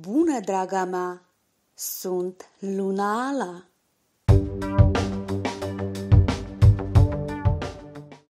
Bună, draga mea! Sunt Luna Ala!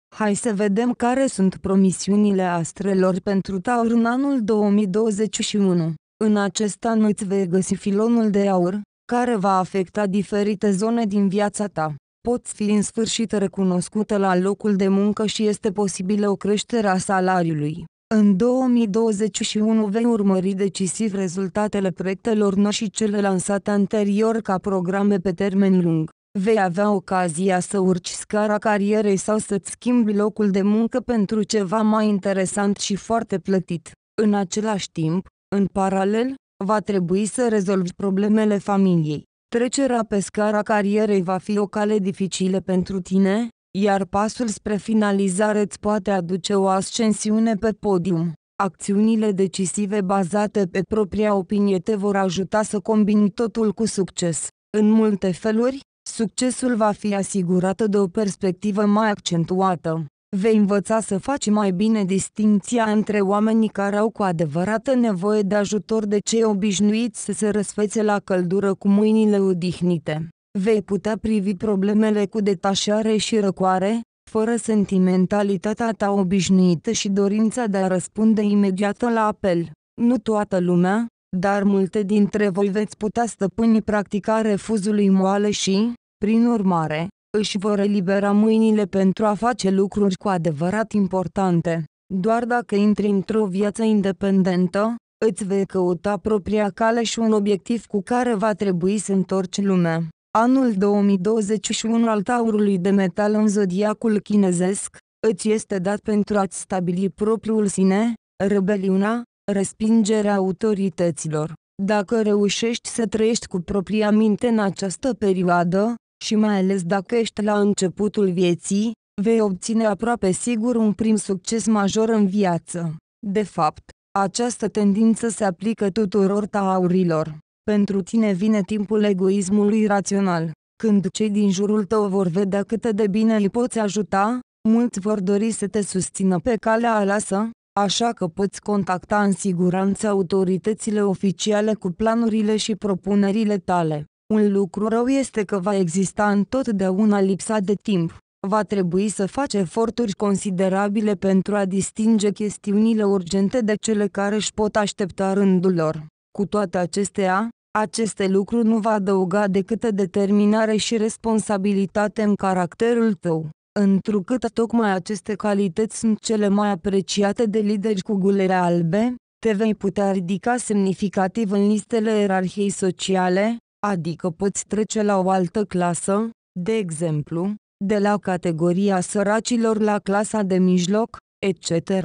Hai să vedem care sunt promisiunile astrelor pentru Taur în anul 2021. În acest an îți vei găsi filonul de aur, care va afecta diferite zone din viața ta. Poți fi în sfârșit recunoscută la locul de muncă și este posibilă o creștere a salariului. În 2021 vei urmări decisiv rezultatele proiectelor noi și cele lansate anterior ca programe pe termen lung. Vei avea ocazia să urci scara carierei sau să-ți schimbi locul de muncă pentru ceva mai interesant și foarte plătit. În același timp, în paralel, va trebui să rezolvi problemele familiei. Trecerea pe scara carierei va fi o cale dificilă pentru tine, iar pasul spre finalizare îți poate aduce o ascensiune pe podium. Acțiunile decisive bazate pe propria opinie te vor ajuta să combini totul cu succes. În multe feluri, succesul va fi asigurat de o perspectivă mai accentuată. Vei învăța să faci mai bine distinția între oamenii care au cu adevărat nevoie de ajutor de cei obișnuiți să se răsfețe la căldură cu mâinile odihnite. Vei putea privi problemele cu detașare și răcoare, fără sentimentalitatea ta obișnuită și dorința de a răspunde imediat la apel. Nu toată lumea, dar multe dintre voi veți putea stăpâni practica refuzului moale și, prin urmare, își vor elibera mâinile pentru a face lucruri cu adevărat importante. Doar dacă intri într-o viață independentă, îți vei căuta propria cale și un obiectiv cu care va trebui să întorci lumea. Anul 2021 al taurului de metal în zodiacul chinezesc, îți este dat pentru a-ți stabili propriul sine, rebeliunea, respingerea autorităților. Dacă reușești să trăiești cu propria minte în această perioadă, și mai ales dacă ești la începutul vieții, vei obține aproape sigur un prim succes major în viață. De fapt, această tendință se aplică tuturor taurilor. Pentru tine vine timpul egoismului rațional. Când cei din jurul tău vor vedea cât de bine îi poți ajuta, mulți vor dori să te susțină pe calea alasă, așa că poți contacta în siguranță autoritățile oficiale cu planurile și propunerile tale. Un lucru rău este că va exista întotdeauna lipsa de timp. Va trebui să faci eforturi considerabile pentru a distinge chestiunile urgente de cele care își pot aștepta rândul lor. Cu toate acestea, aceste lucruri nu va adăuga decât determinare și responsabilitate în caracterul tău, întrucât tocmai aceste calități sunt cele mai apreciate de lideri cu gulere albe, te vei putea ridica semnificativ în listele ierarhiei sociale, adică poți trece la o altă clasă, de exemplu, de la categoria săracilor la clasa de mijloc, etc.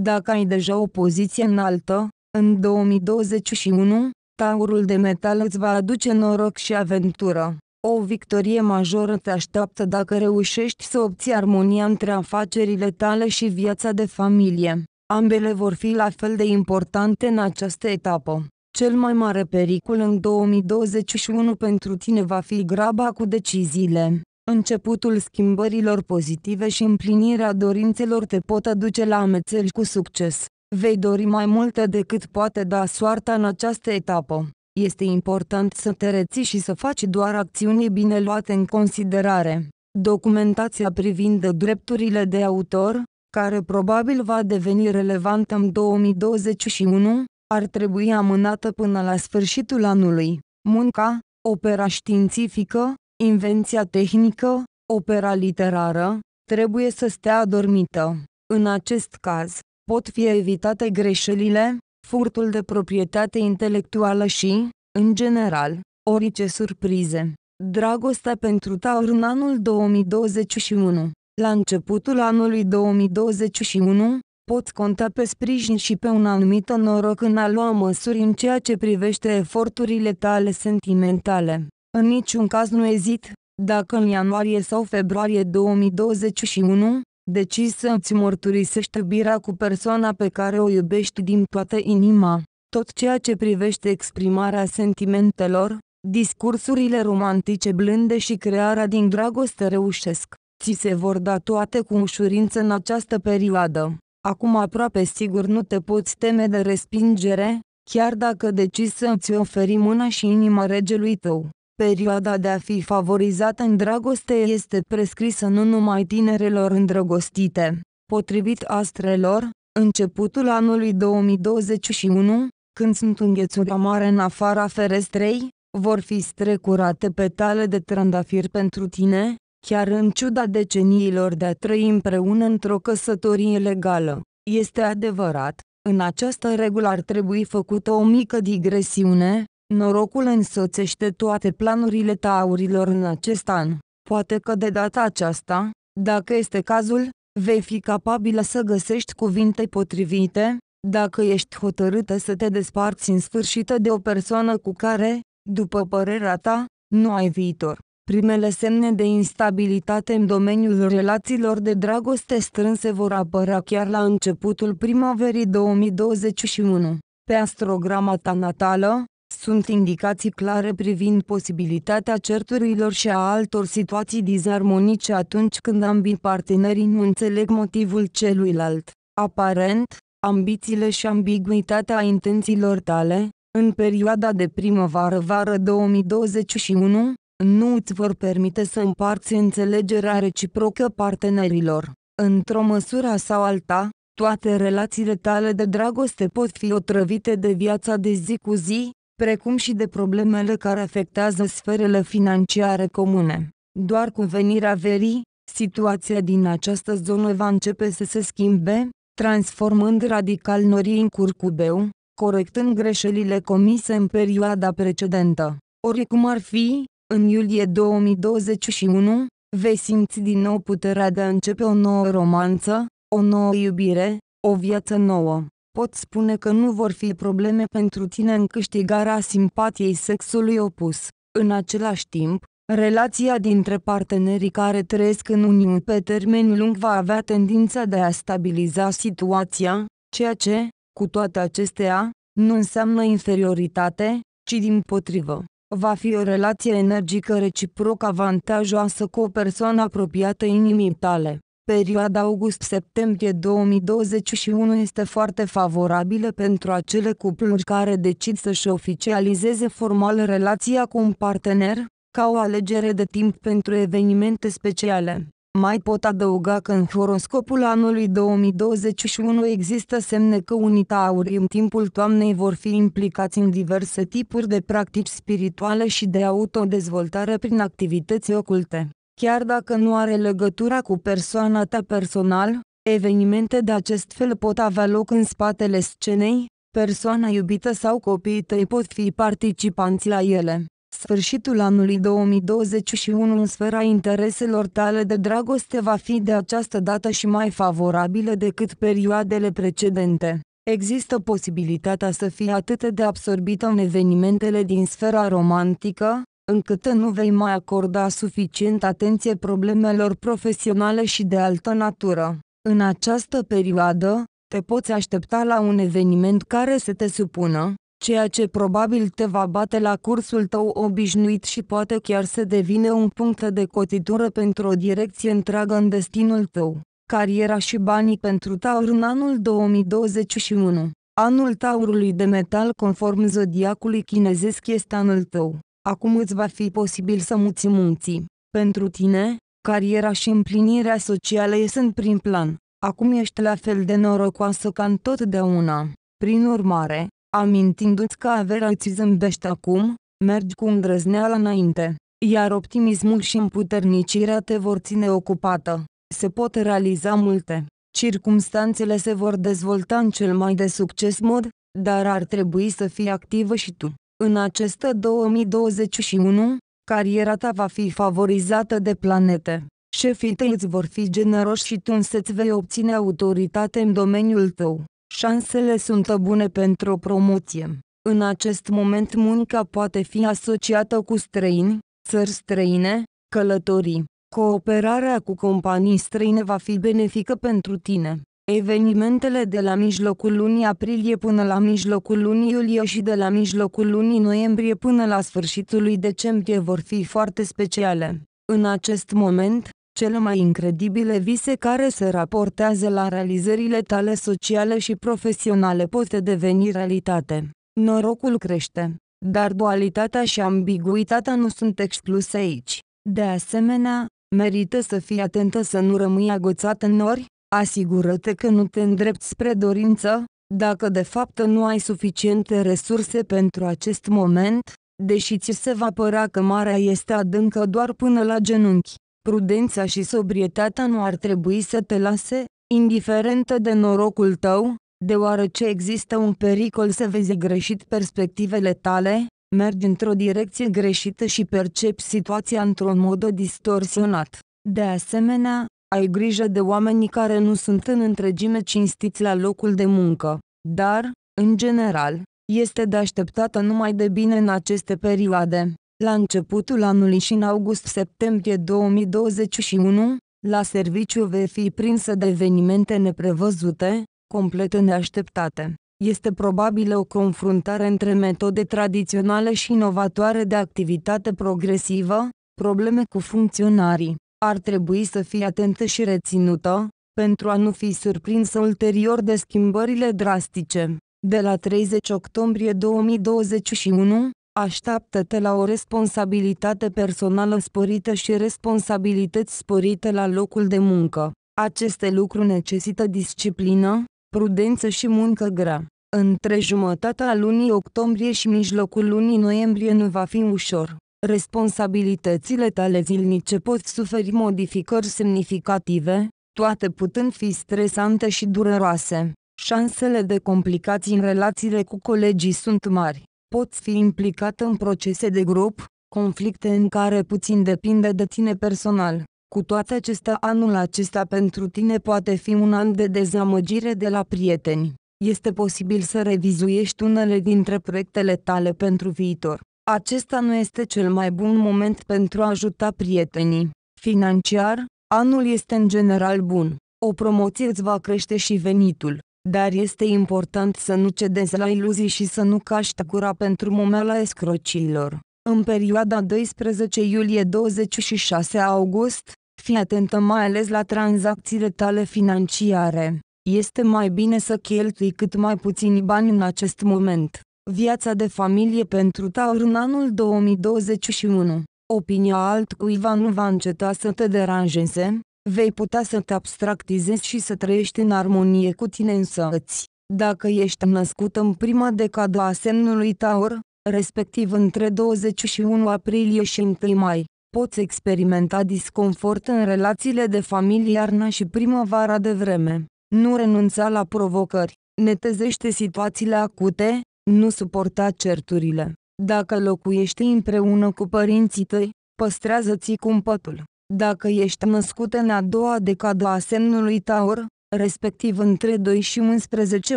Dacă ai deja o poziție înaltă, în 2021, taurul de metal îți va aduce noroc și aventură. O victorie majoră te așteaptă dacă reușești să obții armonia între afacerile tale și viața de familie. Ambele vor fi la fel de importante în această etapă. Cel mai mare pericol în 2021 pentru tine va fi graba cu deciziile. Începutul schimbărilor pozitive și împlinirea dorințelor te pot aduce la amețeli cu succes. Vei dori mai multe decât poate da soarta în această etapă. Este important să te reții și să faci doar acțiuni bine luate în considerare. Documentația privind drepturile de autor, care probabil va deveni relevantă în 2021, ar trebui amânată până la sfârșitul anului. Munca, opera științifică, invenția tehnică, opera literară, trebuie să stea adormită. În acest caz, pot fi evitate greșelile, furtul de proprietate intelectuală și, în general, orice surprize. Dragostea pentru Taur în anul 2021 La începutul anului 2021, poți conta pe sprijin și pe un anumit noroc în a lua măsuri în ceea ce privește eforturile tale sentimentale. În niciun caz nu ezit, dacă în ianuarie sau februarie 2021, deci să îți mărturisești iubirea cu persoana pe care o iubești din toată inima. Tot ceea ce privește exprimarea sentimentelor, discursurile romantice blânde și crearea din dragoste reușesc. Ți se vor da toate cu ușurință în această perioadă. Acum aproape sigur nu te poți teme de respingere, chiar dacă decizi să îți oferi mâna și inima regelui tău. Perioada de a fi favorizat în dragoste este prescrisă nu numai tinerelor îndrăgostite. Potrivit astrelor, începutul anului 2021, când sunt înghețuri amare în afara ferestrei, vor fi strecurate petale de trandafir pentru tine, chiar în ciuda deceniilor de a trăi împreună într-o căsătorie legală. Este adevărat, în această regulă ar trebui făcută o mică digresiune, Norocul însoțește toate planurile taurilor în acest an. Poate că de data aceasta, dacă este cazul, vei fi capabilă să găsești cuvinte potrivite, dacă ești hotărâtă să te desparți în sfârșit de o persoană cu care, după părerea ta, nu ai viitor. Primele semne de instabilitate în domeniul relațiilor de dragoste strânse vor apărea chiar la începutul primăverii 2021. Pe astrograma ta natală, sunt indicații clare privind posibilitatea certurilor și a altor situații dizarmonice atunci când ambii partenerii nu înțeleg motivul celuilalt. Aparent, ambițiile și ambiguitatea intențiilor tale, în perioada de primăvară-vară 2021, nu îți vor permite să împarți înțelegerea reciprocă partenerilor. Într-o măsură sau alta, toate relațiile tale de dragoste pot fi otrăvite de viața de zi cu zi, precum și de problemele care afectează sferele financiare comune. Doar cu venirea verii, situația din această zonă va începe să se schimbe, transformând radical norii în curcubeu, corectând greșelile comise în perioada precedentă. Oricum ar fi, în iulie 2021, vei simți din nou puterea de a începe o nouă romanță, o nouă iubire, o viață nouă pot spune că nu vor fi probleme pentru tine în câștigarea simpatiei sexului opus. În același timp, Relația dintre partenerii care trăiesc în Uniune pe termen lung va avea tendința de a stabiliza situația, ceea ce, cu toate acestea, nu înseamnă inferioritate, ci din potrivă. Va fi o relație energică reciproc avantajoasă cu o persoană apropiată inimii tale. Perioada august-septembrie 2021 este foarte favorabilă pentru acele cupluri care decid să-și oficializeze formal relația cu un partener, ca o alegere de timp pentru evenimente speciale. Mai pot adăuga că în horoscopul anului 2021 există semne că unii tauri în timpul toamnei vor fi implicați în diverse tipuri de practici spirituale și de autodezvoltare prin activități oculte. Chiar dacă nu are legătura cu persoana ta personal, evenimente de acest fel pot avea loc în spatele scenei, persoana iubită sau copiii tăi pot fi participanți la ele. Sfârșitul anului 2021 în sfera intereselor tale de dragoste va fi de această dată și mai favorabilă decât perioadele precedente. Există posibilitatea să fii atât de absorbită în evenimentele din sfera romantică, încât nu vei mai acorda suficient atenție problemelor profesionale și de altă natură. În această perioadă, te poți aștepta la un eveniment care să te supună, ceea ce probabil te va bate la cursul tău obișnuit și poate chiar să devine un punct de cotitură pentru o direcție întreagă în destinul tău. Cariera și banii pentru Taur în anul 2021 Anul Taurului de metal conform zodiacului chinezesc este anul tău. Acum îți va fi posibil să muți munții. Pentru tine, cariera și împlinirea socială sunt prin plan. Acum ești la fel de norocoasă ca întotdeauna. Prin urmare, amintindu-ți că averea îți zâmbește acum, mergi cu îndrăzneală înainte, iar optimismul și împuternicirea te vor ține ocupată. Se pot realiza multe. Circumstanțele se vor dezvolta în cel mai de succes mod, dar ar trebui să fii activă și tu. În acest 2021, cariera ta va fi favorizată de planete. Șefii tăi îți vor fi generoși și tu însăți vei obține autoritate în domeniul tău. Șansele sunt bune pentru o promoție. În acest moment munca poate fi asociată cu străini, țări străine, călătorii. Cooperarea cu companii străine va fi benefică pentru tine. Evenimentele de la mijlocul lunii aprilie până la mijlocul lunii iulie și de la mijlocul lunii noiembrie până la sfârșitul lui decembrie vor fi foarte speciale. În acest moment, cele mai incredibile vise care se raportează la realizările tale sociale și profesionale pot deveni realitate. Norocul crește, dar dualitatea și ambiguitatea nu sunt excluse aici. De asemenea, merită să fii atentă să nu rămâi agățat în nori, asigură-te că nu te îndrepți spre dorință, dacă de fapt nu ai suficiente resurse pentru acest moment, deși ți se va părea că marea este adâncă doar până la genunchi. Prudența și sobrietatea nu ar trebui să te lase, indiferentă de norocul tău, deoarece există un pericol să vezi greșit perspectivele tale, mergi într-o direcție greșită și percepi situația într-un mod distorsionat. De asemenea, ai grijă de oamenii care nu sunt în întregime cinstiți la locul de muncă, dar, în general, este de așteptată numai de bine în aceste perioade. La începutul anului și în august-septembrie 2021, la serviciu vei fi prinsă de evenimente neprevăzute, complet neașteptate. Este probabilă o confruntare între metode tradiționale și inovatoare de activitate progresivă, probleme cu funcționarii, ar trebui să fie atentă și reținută, pentru a nu fi surprinsă ulterior de schimbările drastice. De la 30 octombrie 2021, așteaptă-te la o responsabilitate personală sporită și responsabilități sporite la locul de muncă. Aceste lucruri necesită disciplină, prudență și muncă grea. Între jumătatea lunii octombrie și mijlocul lunii noiembrie nu va fi ușor. Responsabilitățile tale zilnice pot suferi modificări semnificative, toate putând fi stresante și dureroase. Șansele de complicații în relațiile cu colegii sunt mari. Poți fi implicat în procese de grup, conflicte în care puțin depinde de tine personal. Cu toate acestea, anul acesta pentru tine poate fi un an de dezamăgire de la prieteni. Este posibil să revizuiești unele dintre proiectele tale pentru viitor. Acesta nu este cel mai bun moment pentru a ajuta prietenii. Financiar, anul este în general bun. O promoție îți va crește și venitul, dar este important să nu cedezi la iluzii și să nu caști cura pentru momeala escrocilor. În perioada 12 iulie 26 august, fii atentă mai ales la tranzacțiile tale financiare. Este mai bine să cheltui cât mai puțini bani în acest moment. Viața de familie pentru Taur în anul 2021 Opinia altcuiva nu va înceta să te deranjeze, vei putea să te abstractizezi și să trăiești în armonie cu tine însăți. Dacă ești născut în prima decadă a semnului Taur, respectiv între 21 aprilie și 1 mai, poți experimenta disconfort în relațiile de familie iarna și primăvara de vreme. Nu renunța la provocări, netezește situațiile acute, nu suporta certurile. Dacă locuiești împreună cu părinții tăi, păstrează-ți cumpătul. Dacă ești născut în a doua decadă a semnului Taur, respectiv între 2 și 11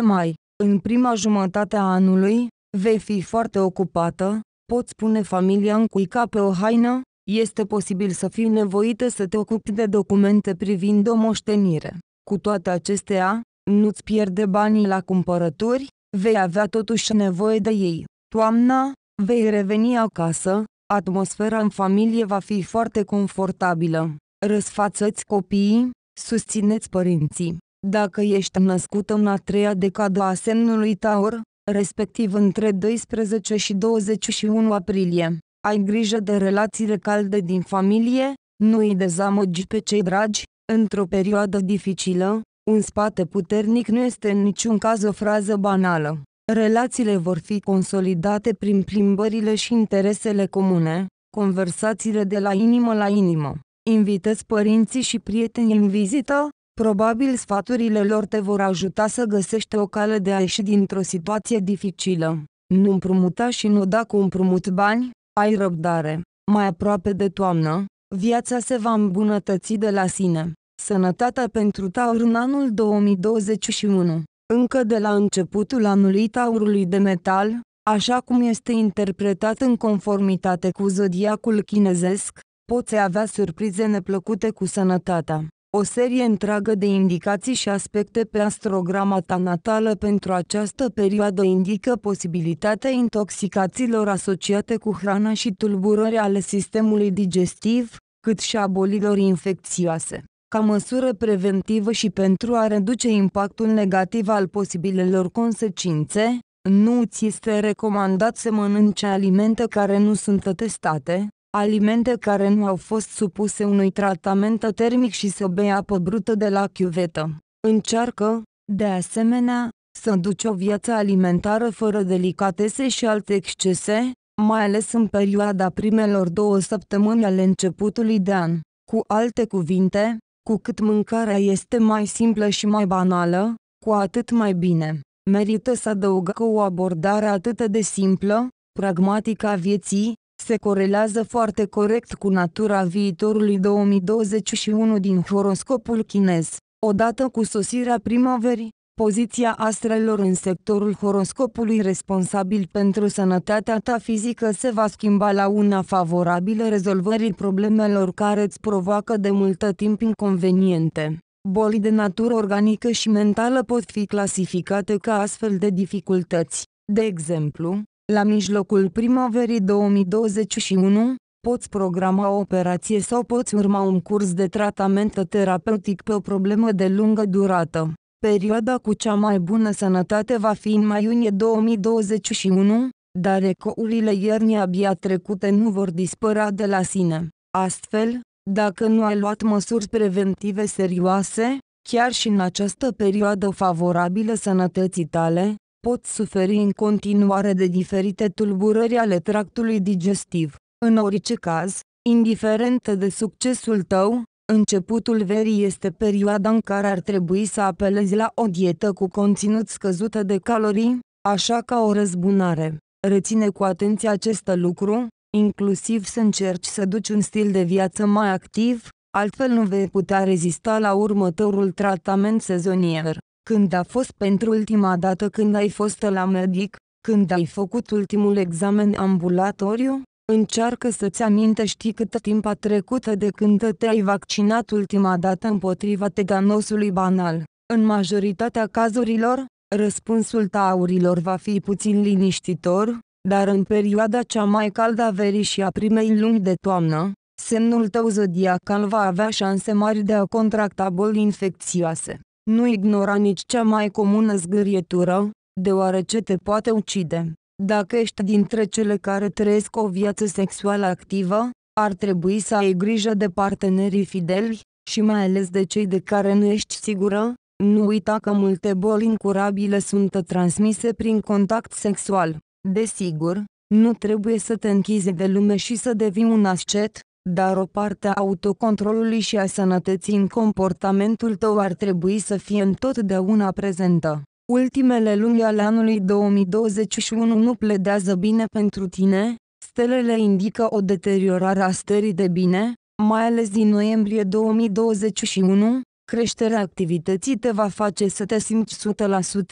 mai, în prima jumătate a anului, vei fi foarte ocupată, poți pune familia în cuica pe o haină, este posibil să fii nevoită să te ocupi de documente privind o moștenire. Cu toate acestea, nu-ți pierde banii la cumpărături, vei avea totuși nevoie de ei. Toamna, vei reveni acasă, atmosfera în familie va fi foarte confortabilă. Răsfațăți copiii, susțineți părinții. Dacă ești născut în a treia decadă a semnului Taur, respectiv între 12 și 21 aprilie, ai grijă de relațiile calde din familie, nu îi dezamăgi pe cei dragi, într-o perioadă dificilă, un spate puternic nu este în niciun caz o frază banală. Relațiile vor fi consolidate prin plimbările și interesele comune, conversațiile de la inimă la inimă. Invități părinții și prietenii în vizită, probabil sfaturile lor te vor ajuta să găsești o cale de a ieși dintr-o situație dificilă. Nu împrumuta și nu da cu împrumut bani, ai răbdare. Mai aproape de toamnă, viața se va îmbunătăți de la sine. Sănătatea pentru Taur în anul 2021 Încă de la începutul anului Taurului de metal, așa cum este interpretat în conformitate cu zodiacul chinezesc, poți avea surprize neplăcute cu sănătatea. O serie întreagă de indicații și aspecte pe astrograma ta natală pentru această perioadă indică posibilitatea intoxicațiilor asociate cu hrana și tulburări ale sistemului digestiv, cât și a bolilor infecțioase ca măsură preventivă și pentru a reduce impactul negativ al posibilelor consecințe, nu ți este recomandat să mănânci alimente care nu sunt testate, alimente care nu au fost supuse unui tratament termic și să bei apă brută de la chiuvetă. Încearcă, de asemenea, să duci o viață alimentară fără delicatese și alte excese, mai ales în perioada primelor două săptămâni ale începutului de an. Cu alte cuvinte, cu cât mâncarea este mai simplă și mai banală, cu atât mai bine. Merită să adăugă că o abordare atât de simplă, pragmatică a vieții, se corelează foarte corect cu natura viitorului 2021 din horoscopul chinez. Odată cu sosirea primăverii, Poziția astrelor în sectorul horoscopului responsabil pentru sănătatea ta fizică se va schimba la una favorabilă rezolvării problemelor care îți provoacă de multă timp inconveniente. Boli de natură organică și mentală pot fi clasificate ca astfel de dificultăți. De exemplu, la mijlocul primăverii 2021, poți programa o operație sau poți urma un curs de tratament terapeutic pe o problemă de lungă durată. Perioada cu cea mai bună sănătate va fi în mai iunie 2021, dar ecourile iernii abia trecute nu vor dispărea de la sine. Astfel, dacă nu ai luat măsuri preventive serioase, chiar și în această perioadă favorabilă sănătății tale, poți suferi în continuare de diferite tulburări ale tractului digestiv. În orice caz, indiferent de succesul tău, Începutul verii este perioada în care ar trebui să apelezi la o dietă cu conținut scăzut de calorii, așa ca o răzbunare. Reține cu atenție acest lucru, inclusiv să încerci să duci un stil de viață mai activ, altfel nu vei putea rezista la următorul tratament sezonier. Când a fost pentru ultima dată când ai fost la medic, când ai făcut ultimul examen ambulatoriu, Încearcă să-ți amintești cât timp a trecut de când te-ai vaccinat ultima dată împotriva teganosului banal. În majoritatea cazurilor, răspunsul taurilor va fi puțin liniștitor, dar în perioada cea mai caldă a verii și a primei luni de toamnă, semnul tău zodiacal va avea șanse mari de a contracta boli infecțioase. Nu ignora nici cea mai comună zgârietură, deoarece te poate ucide. Dacă ești dintre cele care trăiesc o viață sexuală activă, ar trebui să ai grijă de partenerii fideli, și mai ales de cei de care nu ești sigură, nu uita că multe boli incurabile sunt transmise prin contact sexual. Desigur, nu trebuie să te închizi de lume și să devii un ascet, dar o parte a autocontrolului și a sănătății în comportamentul tău ar trebui să fie întotdeauna prezentă ultimele luni ale anului 2021 nu pledează bine pentru tine, stelele indică o deteriorare a stării de bine, mai ales din noiembrie 2021, creșterea activității te va face să te simți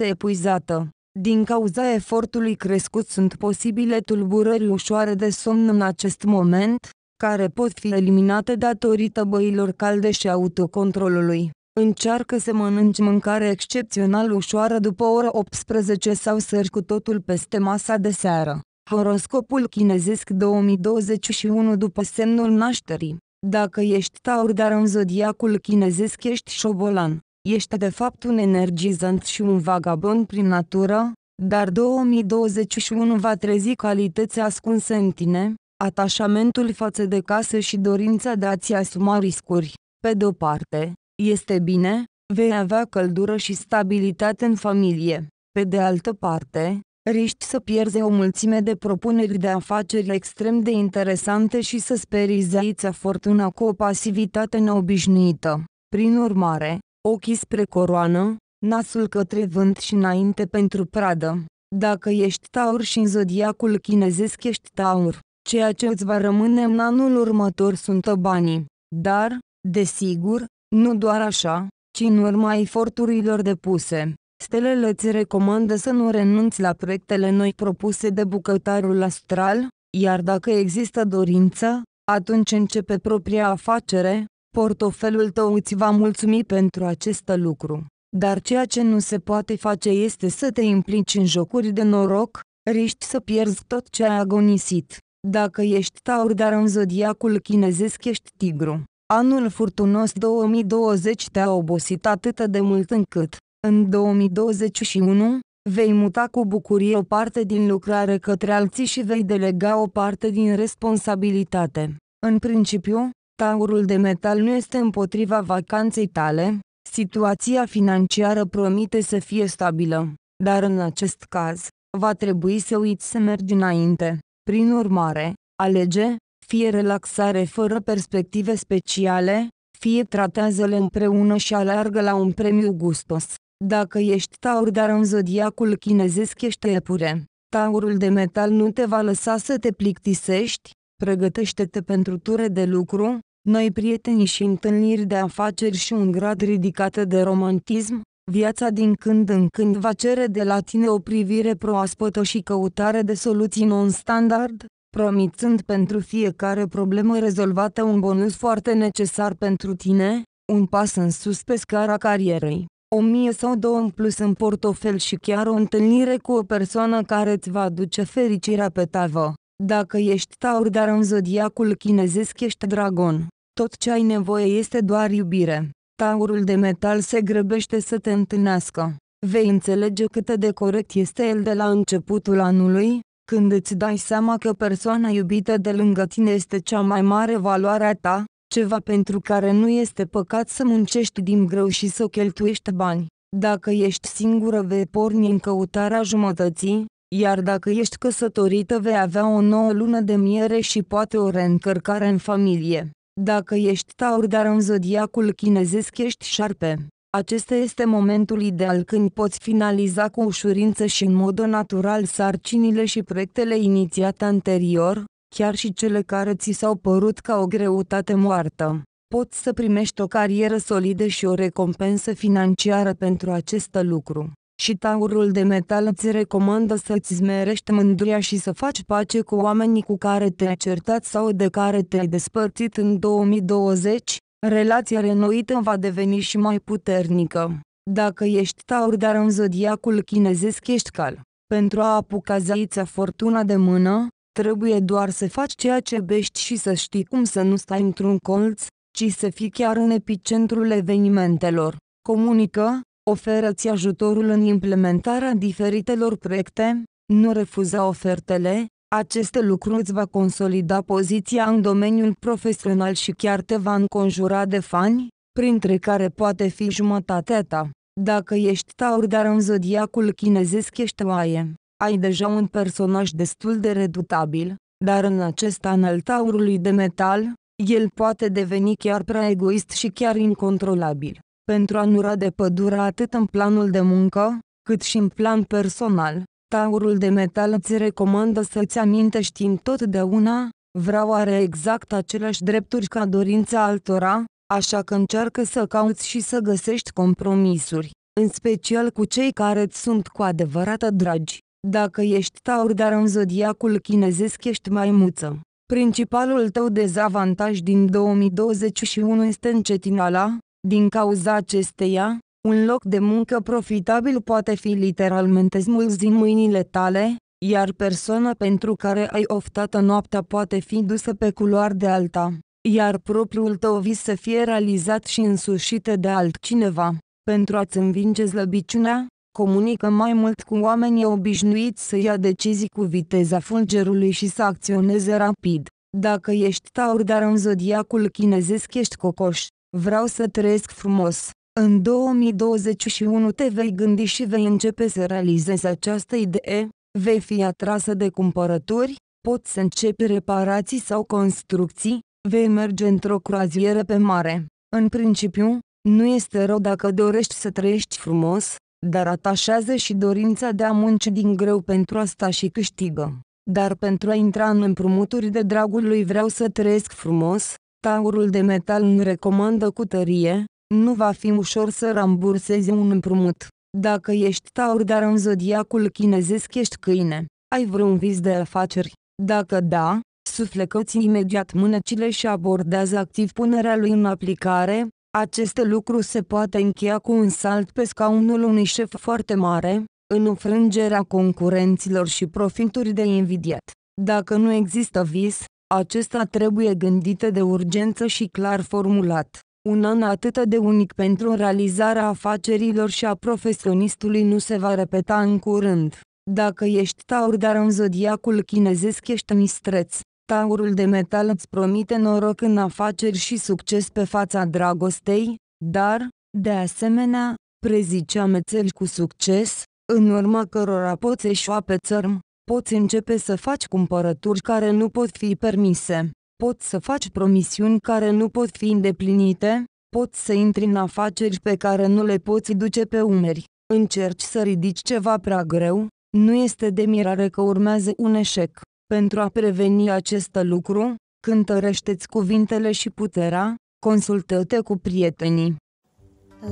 100% epuizată. Din cauza efortului crescut sunt posibile tulburări ușoare de somn în acest moment, care pot fi eliminate datorită băilor calde și autocontrolului. Încearcă să mănânci mâncare excepțional ușoară după ora 18 sau sări cu totul peste masa de seară. Horoscopul chinezesc 2021 după semnul nașterii. Dacă ești taur dar în zodiacul chinezesc ești șobolan, ești de fapt un energizant și un vagabond prin natură, dar 2021 va trezi calități ascunse în tine, atașamentul față de casă și dorința de a-ți asuma riscuri. Pe de-o parte, este bine, vei avea căldură și stabilitate în familie. Pe de altă parte, riști să pierzi o mulțime de propuneri de afaceri extrem de interesante și să sperii zaița fortuna cu o pasivitate neobișnuită. Prin urmare, ochii spre coroană, nasul către vânt și înainte pentru pradă. Dacă ești taur și în zodiacul chinezesc ești taur, ceea ce îți va rămâne în anul următor sunt banii. Dar, desigur, nu doar așa, ci în urma eforturilor depuse, stelele îți recomandă să nu renunți la proiectele noi propuse de bucătarul astral, iar dacă există dorință, atunci începe propria afacere, portofelul tău îți va mulțumi pentru acest lucru. Dar ceea ce nu se poate face este să te implici în jocuri de noroc, riști să pierzi tot ce ai agonisit. Dacă ești taur dar în zodiacul chinezesc ești tigru, Anul furtunos 2020 te-a obosit atât de mult încât, în 2021, vei muta cu bucurie o parte din lucrare către alții și vei delega o parte din responsabilitate. În principiu, taurul de metal nu este împotriva vacanței tale, situația financiară promite să fie stabilă, dar în acest caz, va trebui să uiți să mergi înainte. Prin urmare, alege, fie relaxare fără perspective speciale, fie tratează-le împreună și aleargă la un premiu gustos. Dacă ești taur dar în zodiacul chinezesc ești epure, taurul de metal nu te va lăsa să te plictisești, pregătește-te pentru ture de lucru, noi prieteni și întâlniri de afaceri și un grad ridicat de romantism, viața din când în când va cere de la tine o privire proaspătă și căutare de soluții non-standard, promițând pentru fiecare problemă rezolvată un bonus foarte necesar pentru tine, un pas în sus pe scara carierei, o mie sau două în plus în portofel și chiar o întâlnire cu o persoană care îți va aduce fericirea pe tavă. Dacă ești taur dar în zodiacul chinezesc ești dragon, tot ce ai nevoie este doar iubire. Taurul de metal se grăbește să te întâlnească. Vei înțelege cât de corect este el de la începutul anului, când îți dai seama că persoana iubită de lângă tine este cea mai mare valoare a ta, ceva pentru care nu este păcat să muncești din greu și să cheltuiești bani. Dacă ești singură vei porni în căutarea jumătății, iar dacă ești căsătorită vei avea o nouă lună de miere și poate o reîncărcare în familie. Dacă ești taur dar în zodiacul chinezesc ești șarpe, acesta este momentul ideal când poți finaliza cu ușurință și în mod natural sarcinile și proiectele inițiate anterior, chiar și cele care ți s-au părut ca o greutate moartă. Poți să primești o carieră solidă și o recompensă financiară pentru acest lucru. Și taurul de metal îți recomandă să-ți zmerești mândria și să faci pace cu oamenii cu care te-ai certat sau de care te-ai despărțit în 2020, relația renuită va deveni și mai puternică. Dacă ești taur dar în zodiacul chinezesc ești cal. Pentru a apuca zaița fortuna de mână, trebuie doar să faci ceea ce bești și să știi cum să nu stai într-un colț, ci să fii chiar în epicentrul evenimentelor. Comunică, oferă-ți ajutorul în implementarea diferitelor proiecte, nu refuza ofertele, aceste lucruri îți va consolida poziția în domeniul profesional și chiar te va înconjura de fani, printre care poate fi jumătatea ta. Dacă ești taur dar în zodiacul chinezesc ești oaie, ai deja un personaj destul de redutabil, dar în acest an al taurului de metal, el poate deveni chiar prea egoist și chiar incontrolabil. Pentru a nu de pădura atât în planul de muncă, cât și în plan personal, Taurul de metal îți recomandă să-ți amintești întotdeauna, vreau are exact aceleași drepturi ca dorința altora, așa că încearcă să cauți și să găsești compromisuri, în special cu cei care îți sunt cu adevărat dragi. Dacă ești taur dar în zodiacul chinezesc ești mai muță. Principalul tău dezavantaj din 2021 este încetinala, din cauza acesteia, un loc de muncă profitabil poate fi literalmente smuls din mâinile tale, iar persoana pentru care ai oftată noaptea poate fi dusă pe culoar de alta, iar propriul tău vis să fie realizat și însușit de altcineva. Pentru a-ți învinge slăbiciunea, comunică mai mult cu oamenii obișnuiți să ia decizii cu viteza fulgerului și să acționeze rapid. Dacă ești taur dar în zodiacul chinezesc ești cocoș, vreau să trăiesc frumos. În 2021 te vei gândi și vei începe să realizezi această idee, vei fi atrasă de cumpărături, poți să începi reparații sau construcții, vei merge într-o croazieră pe mare. În principiu, nu este rău dacă dorești să trăiești frumos, dar atașează și dorința de a munci din greu pentru asta și câștigă. Dar pentru a intra în împrumuturi de dragul lui vreau să trăiesc frumos, taurul de metal îmi recomandă cu tărie, nu va fi ușor să rambursezi un împrumut. Dacă ești taur dar în zodiacul chinezesc ești câine, ai vreun vis de afaceri? Dacă da, suflecăți imediat mânecile și abordează activ punerea lui în aplicare, acest lucru se poate încheia cu un salt pe scaunul unui șef foarte mare, în înfrângerea concurenților și profituri de invidiat. Dacă nu există vis, acesta trebuie gândit de urgență și clar formulat. Un an atât de unic pentru realizarea afacerilor și a profesionistului nu se va repeta în curând. Dacă ești taur dar în zodiacul chinezesc ești mistreț, taurul de metal îți promite noroc în afaceri și succes pe fața dragostei, dar, de asemenea, prezice amețeli cu succes, în urma cărora poți eșua pe țărm, poți începe să faci cumpărături care nu pot fi permise poți să faci promisiuni care nu pot fi îndeplinite, poți să intri în afaceri pe care nu le poți duce pe umeri, încerci să ridici ceva prea greu, nu este de mirare că urmează un eșec. Pentru a preveni acest lucru, cântărește-ți cuvintele și puterea, consultă-te cu prietenii.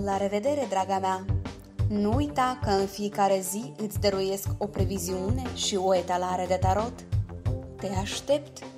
La revedere, draga mea! Nu uita că în fiecare zi îți dăruiesc o previziune și o etalare de tarot. Te aștept!